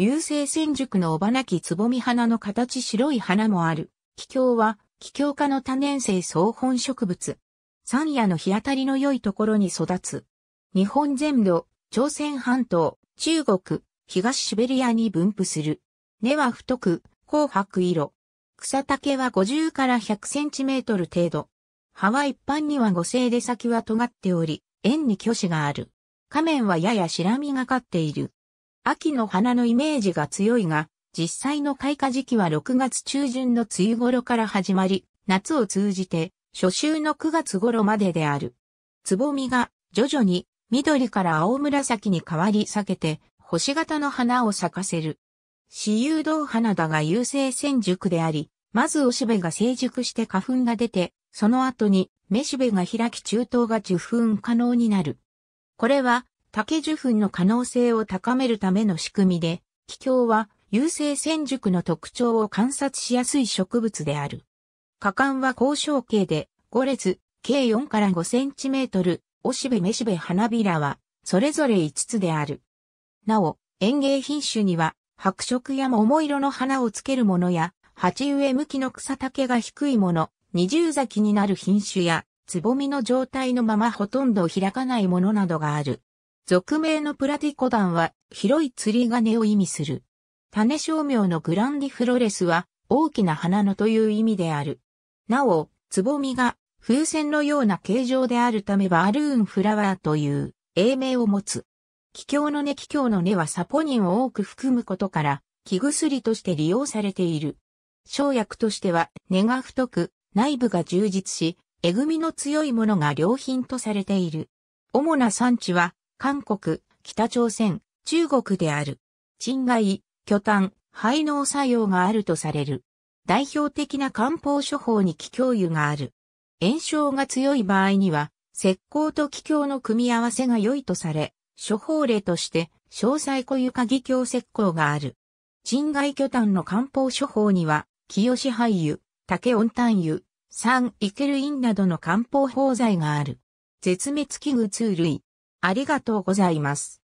優勢戦熟の尾花木つぼみ花の形白い花もある。気境は、気境科の多年生総本植物。山野の日当たりの良いところに育つ。日本全土、朝鮮半島、中国、東シベリアに分布する。根は太く、紅白色。草丈は50から100センチメートル程度。葉は一般には五星で先は尖っており、円に虚子がある。仮面はやや白みがかっている。秋の花のイメージが強いが、実際の開花時期は6月中旬の梅雨頃から始まり、夏を通じて初秋の9月頃までである。つぼみが徐々に緑から青紫に変わり裂けて星型の花を咲かせる。私有道花だが優生。戦熟であり、まずおしべが成熟して花粉が出て、その後にめしべが開き中等が受粉可能になる。これは竹受粉の可能性を高めるための仕組みで、気境は優性先熟の特徴を観察しやすい植物である。果敢は高渉径で5列、計4から5センチメートル、おしべめしべ花びらは、それぞれ5つである。なお、園芸品種には、白色や桃色の花をつけるものや、鉢植え向きの草丈が低いもの、二重咲きになる品種や、つぼみの状態のままほとんど開かないものなどがある。俗名のプラティコ団は広い釣り金を意味する。種商名のグランディフロレスは大きな花のという意味である。なお、つぼみが風船のような形状であるためバールーンフラワーという英名を持つ。気境の根気境の根はサポニンを多く含むことから、気薬として利用されている。生薬としては根が太く、内部が充実し、えぐみの強いものが良品とされている。主な産地は韓国、北朝鮮、中国である。賃外、巨炭、排能作用があるとされる。代表的な漢方処方に気境油がある。炎症が強い場合には、石膏と気境の組み合わせが良いとされ、処方例として、詳細固床気境石膏がある。鎮外巨炭の漢方処方には、清志配油、竹温炭油、酸イケルインなどの漢方包材がある。絶滅危惧通類、ありがとうございます。